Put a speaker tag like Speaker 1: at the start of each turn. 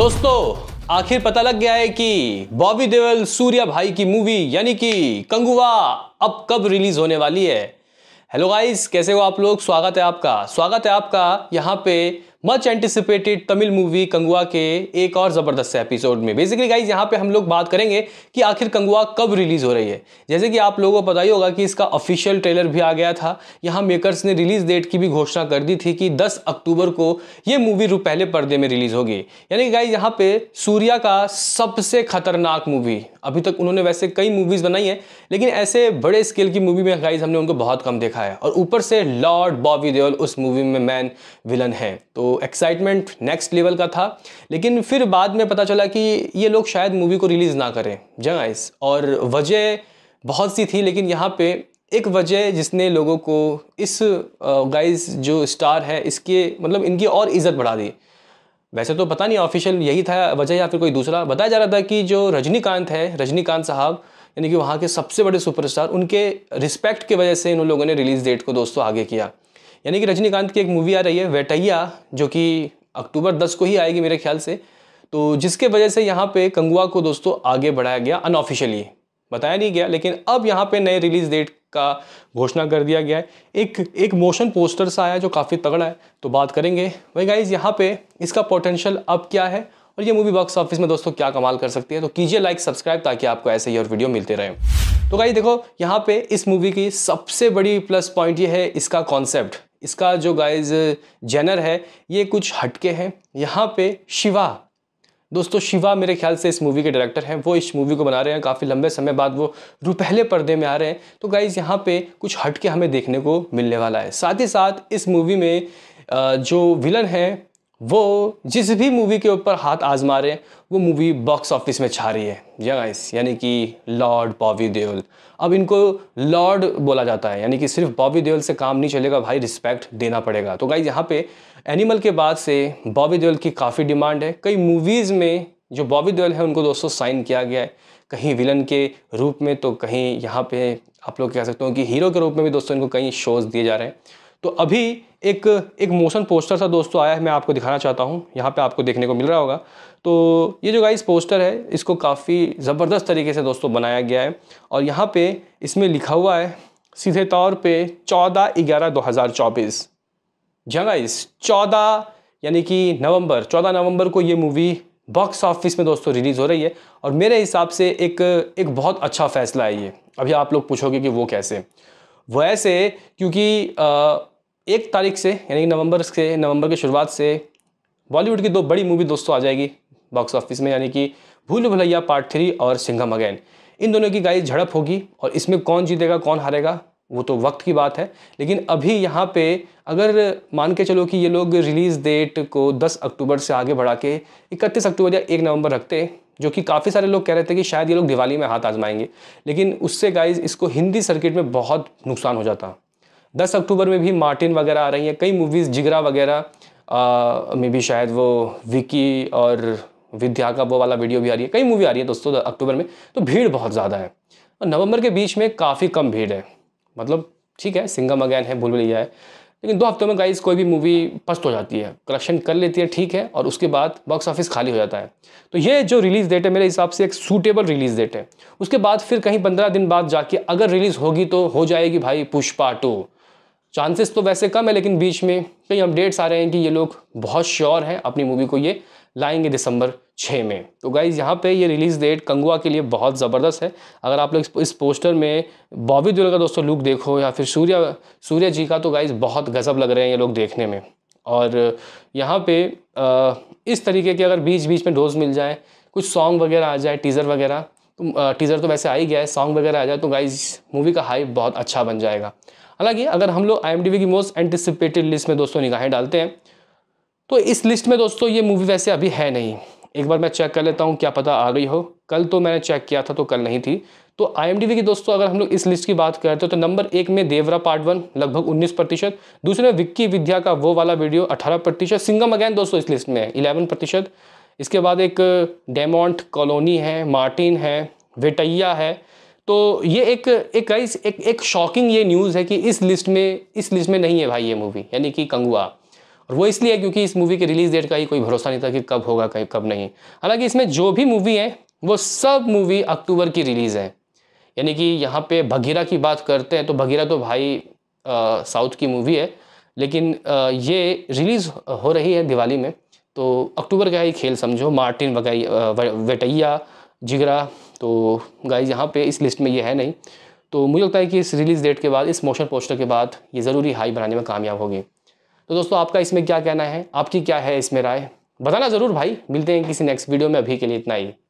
Speaker 1: दोस्तों आखिर पता लग गया है कि बॉबी देवल सूर्या भाई की मूवी यानी कि कंगुआ अब कब रिलीज होने वाली है हेलो गाइस कैसे हो आप लोग स्वागत है आपका स्वागत है आपका यहाँ पे much anticipated Tamil movie Kanguva के एक और ज़बरदस्त एपिसोड में बेसिकली गाइज यहाँ पे हम लोग बात करेंगे कि आखिर कंगुआ कब रिलीज़ हो रही है जैसे कि आप लोगों को पता ही होगा कि इसका ऑफिशियल ट्रेलर भी आ गया था यहाँ मेकर्स ने रिलीज़ डेट की भी घोषणा कर दी थी कि 10 अक्टूबर को ये मूवी पहले पर्दे में रिलीज़ होगी यानी कि गाइज यहाँ पे सूर्या का सबसे खतरनाक मूवी अभी तक उन्होंने वैसे कई मूवीज़ बनाई हैं लेकिन ऐसे बड़े स्केल की मूवी में गाइज हमने उनको बहुत कम देखा है और ऊपर से लॉर्ड बॉबी देओल उस मूवी में मैन विलन है तो एक्साइटमेंट नेक्स्ट लेवल का था लेकिन फिर बाद में पता चला कि ये लोग शायद मूवी को रिलीज़ ना करें जगाइस और वजह बहुत सी थी लेकिन यहाँ पे एक वजह जिसने लोगों को इस गाइज जो स्टार है इसके मतलब इनकी और इज़्ज़त बढ़ा दी वैसे तो पता नहीं ऑफिशियल यही था वजह या फिर कोई दूसरा बताया जा रहा था कि जो रजनीकांत है रजनीकांत साहब यानी कि वहाँ के सबसे बड़े सुपरस्टार उनके रिस्पेक्ट की वजह से इन लोगों ने रिलीज़ डेट को दोस्तों आगे किया यानी कि रजनीकांत की एक मूवी आ रही है वेटैया जो कि अक्टूबर दस को ही आएगी मेरे ख्याल से तो जिसके वजह से यहाँ पर कंगुआ को दोस्तों आगे बढ़ाया गया अनऑफिशियली बताया नहीं गया लेकिन अब यहाँ पर नए रिलीज़ डेट का घोषणा कर दिया गया है एक एक मोशन पोस्टर सा आया जो काफ़ी तगड़ा है तो बात करेंगे वही गाइज यहाँ पे इसका पोटेंशियल अब क्या है और ये मूवी बॉक्स ऑफिस में दोस्तों क्या कमाल कर सकती है तो कीजिए लाइक सब्सक्राइब ताकि आपको ऐसे ही और वीडियो मिलते रहे तो गाइज देखो यहाँ पे इस मूवी की सबसे बड़ी प्लस पॉइंट ये है इसका कॉन्सेप्ट इसका जो गाइज जेनर है ये कुछ हटके हैं यहाँ पे शिवा दोस्तों शिवा मेरे ख्याल से इस मूवी के डायरेक्टर हैं वो इस मूवी को बना रहे हैं काफ़ी लंबे समय बाद वो रुपहले पर्दे में आ रहे हैं तो गाइज़ यहाँ पे कुछ हटके हमें देखने को मिलने वाला है साथ ही साथ इस मूवी में जो विलन है वो जिस भी मूवी के ऊपर हाथ आजमा रहे हैं वो मूवी बॉक्स ऑफिस में छा रही है या गाइस यानी कि लॉर्ड बॉबी देओल अब इनको लॉर्ड बोला जाता है यानी कि सिर्फ बॉबी देओल से काम नहीं चलेगा भाई रिस्पेक्ट देना पड़ेगा तो गाइस यहाँ पे एनिमल के बाद से बॉबी देओल की काफ़ी डिमांड है कई मूवीज़ में जो बॉबी देओल है उनको दोस्तों साइन किया गया है कहीं विलन के रूप में तो कहीं यहाँ पे आप लोग कह सकते हो कि हीरो के रूप में भी दोस्तों इनको कई शोज़ दिए जा रहे हैं तो अभी एक एक मोशन पोस्टर सा दोस्तों आया है मैं आपको दिखाना चाहता हूँ यहाँ पे आपको देखने को मिल रहा होगा तो ये जो गाइस पोस्टर है इसको काफ़ी ज़बरदस्त तरीके से दोस्तों बनाया गया है और यहाँ पे इसमें लिखा हुआ है सीधे तौर पे चौदह ग्यारह दो हज़ार चौबीस जगह हाँ चौदह यानी कि नवंबर चौदह नवंबर को ये मूवी बॉक्स ऑफिस में दोस्तों रिलीज़ हो रही है और मेरे हिसाब से एक एक बहुत अच्छा फैसला है ये अभी आप लोग पूछोगे कि वो कैसे वैसे क्योंकि एक तारीख से यानी कि नवंबर से नवंबर की शुरुआत से बॉलीवुड की दो बड़ी मूवी दोस्तों आ जाएगी बॉक्स ऑफिस में यानी कि भूल भुलैया पार्ट थ्री और सिंघम अगैन इन दोनों की गाइस झड़प होगी और इसमें कौन जीतेगा कौन हारेगा वो तो वक्त की बात है लेकिन अभी यहाँ पे अगर मान के चलो कि ये लोग रिलीज़ डेट को 10 अक्टूबर से आगे बढ़ा के इकतीस अक्टूबर या 1 नवंबर रखते जो कि काफ़ी सारे लोग कह रहे थे कि शायद ये लोग दिवाली में हाथ आजमाएंगे लेकिन उससे गाइज इसको हिंदी सर्किट में बहुत नुकसान हो जाता दस अक्टूबर में भी मार्टिन वगैरह आ रही हैं कई मूवीज़ जिगरा वगैरह में भी शायद वो विकी और विद्या का वो वाला वीडियो भी आ रही है कई मूवी आ रही है दोस्तों अक्टूबर में तो भीड़ बहुत ज़्यादा है और नवंबर के बीच में काफ़ी कम भीड़ है मतलब ठीक है सिंगम अगैन है भूल भुलैया है लेकिन दो हफ्तों में गाइस कोई भी मूवी पस्त हो जाती है कलेक्शन कर लेती है ठीक है और उसके बाद बॉक्स ऑफिस खाली हो जाता है तो ये जो रिलीज़ डेट है मेरे हिसाब से एक सूटेबल रिलीज़ डेट है उसके बाद फिर कहीं पंद्रह दिन बाद जाके अगर रिलीज़ होगी तो हो जाएगी भाई पुष्पा टू चांसेस तो वैसे कम है लेकिन बीच में कई अपडेट्स आ रहे हैं कि ये लोग बहुत श्योर हैं अपनी मूवी को ये लाएंगे दिसंबर छः में तो गाइज यहाँ पे ये रिलीज़ डेट कंगुआ के लिए बहुत ज़बरदस्त है अगर आप लोग इस पोस्टर में बॉबी दुल का दोस्तों लुक देखो या फिर सूर्य सूर्य जी का तो गाइज बहुत गजब लग रहे हैं ये लोग देखने में और यहाँ पे इस तरीके के अगर बीच बीच में डोज मिल जाए कुछ सॉन्ग वगैरह आ जाए टीज़र वगैरह तो टीज़र तो वैसे आ ही गया है सॉन्ग वगैरह आ जाए तो गाइज मूवी का हाइप बहुत अच्छा बन जाएगा हालांकि अगर हम लोग आई की मोस्ट एंटिसिपेटेड लिस्ट में दोस्तों निगाहें डालते हैं तो इस लिस्ट में दोस्तों ये मूवी वैसे अभी है नहीं एक बार मैं चेक कर लेता हूँ क्या पता आ गई हो कल तो मैंने चेक किया था तो कल नहीं थी तो आई की दोस्तों अगर हम लोग इस लिस्ट की बात करते हैं तो नंबर एक में देवरा पार्ट वन लगभग 19 प्रतिशत दूसरे में विक्की विद्या का वो वाला वीडियो 18 प्रतिशत सिंगम अगैन दोस्तों इस लिस्ट में है इलेवन प्रतिशत इसके बाद एक डेमोंट कॉलोनी है मार्टिन है वेटैया है तो ये एक एक गाइस एक एक शॉकिंग ये न्यूज़ है कि इस लिस्ट में इस लिस्ट में नहीं है भाई ये मूवी यानी कि कंगुआ और वो इसलिए क्योंकि इस मूवी के रिलीज़ डेट का ही कोई भरोसा नहीं था कि कब होगा कब कब नहीं हालांकि इसमें जो भी मूवी है वो सब मूवी अक्टूबर की रिलीज़ है यानी कि यहाँ पे भगीरा की बात करते हैं तो भगीरा तो भाई साउथ की मूवी है लेकिन आ, ये रिलीज़ हो रही है दिवाली में तो अक्टूबर का ही खेल समझो मार्टिन वगैरह वेटैया जिगरा तो गाइज यहाँ पे इस लिस्ट में ये है नहीं तो मुझे लगता है कि इस रिलीज़ डेट के बाद इस मोशन पोस्टर के बाद ये ज़रूरी हाई बनाने में कामयाब होगी तो दोस्तों आपका इसमें क्या कहना है आपकी क्या है इसमें राय बताना ज़रूर भाई मिलते हैं किसी नेक्स्ट वीडियो में अभी के लिए इतना ही